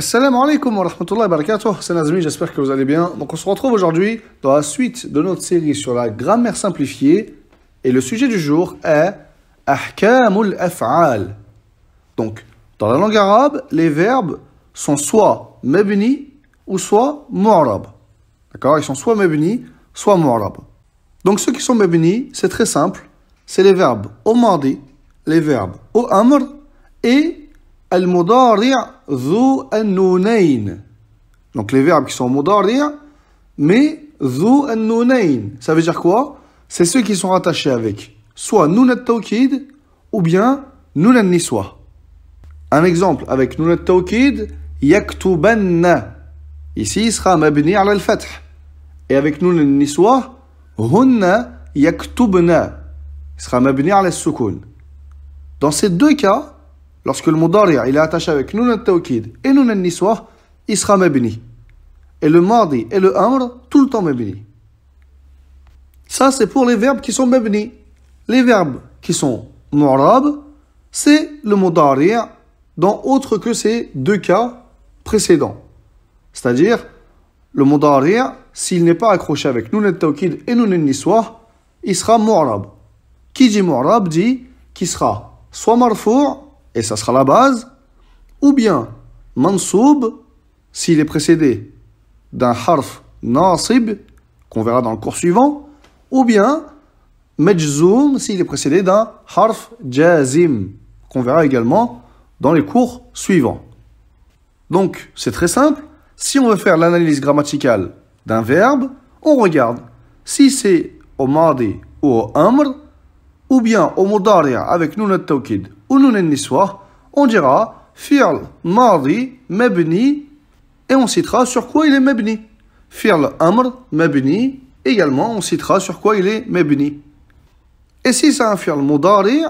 Assalamu alaikum wa rahmatullahi wa barakatuh, c'est Nazmi, j'espère que vous allez bien. Donc on se retrouve aujourd'hui dans la suite de notre série sur la grammaire simplifiée et le sujet du jour est Ahkamul Af'al. Donc dans la langue arabe, les verbes sont soit mabni ou soit mu'rab. D'accord Ils sont soit mabni, soit mu'rab. Donc ceux qui sont mabni, c'est très simple, c'est les verbes au mardi, les verbes au amr et al Zu Donc les verbes qui sont Mudari' mais Zu an Ça veut dire quoi C'est ceux qui sont rattachés avec soit Nunat ou bien nunan niswa Un exemple avec Nunat at Yaktubanna. Ici, il sera mabni al-fath. Et avec Nun niswa Hunna Yaktubna. Il sera mabni al-sukun. Dans ces deux cas, Lorsque le mot il est attaché avec nun tawkid et nun niswa il sera mabni. Et le mardi et le amr, tout le temps mabni. Ça, c'est pour les verbes qui sont mabni. Les verbes qui sont mu'rab, c'est le mudari' dans autre que ces deux cas précédents. C'est-à-dire, le mudari' s'il n'est pas accroché avec nun tawkid et nun niswa il sera mu'rab. Qui dit mu'rab dit qui sera soit marfour et ça sera la base, ou bien mansoub s'il est précédé d'un harf nasib qu'on verra dans le cours suivant, ou bien Mejzoum » s'il est précédé d'un harf jazim qu'on verra également dans les cours suivants. Donc c'est très simple, si on veut faire l'analyse grammaticale d'un verbe, on regarde si c'est au madi ou au amr, ou bien au modaria avec nous notre tawkid on dira fi'l Mardi mabni et on citera sur quoi il est mabni. Fi'l amr mabni également on citera sur quoi il est mabni. Et si c'est un fi'l mudari,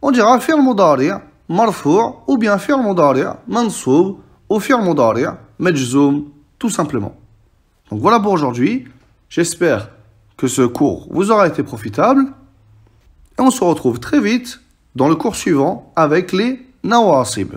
on dira fi'l mudari marfour ou bien fi'l mudari mansoub ou fi'l mudari majzoum tout simplement. Donc voilà pour aujourd'hui. J'espère que ce cours vous aura été profitable. Et on se retrouve très vite dans le cours suivant avec les nawasib.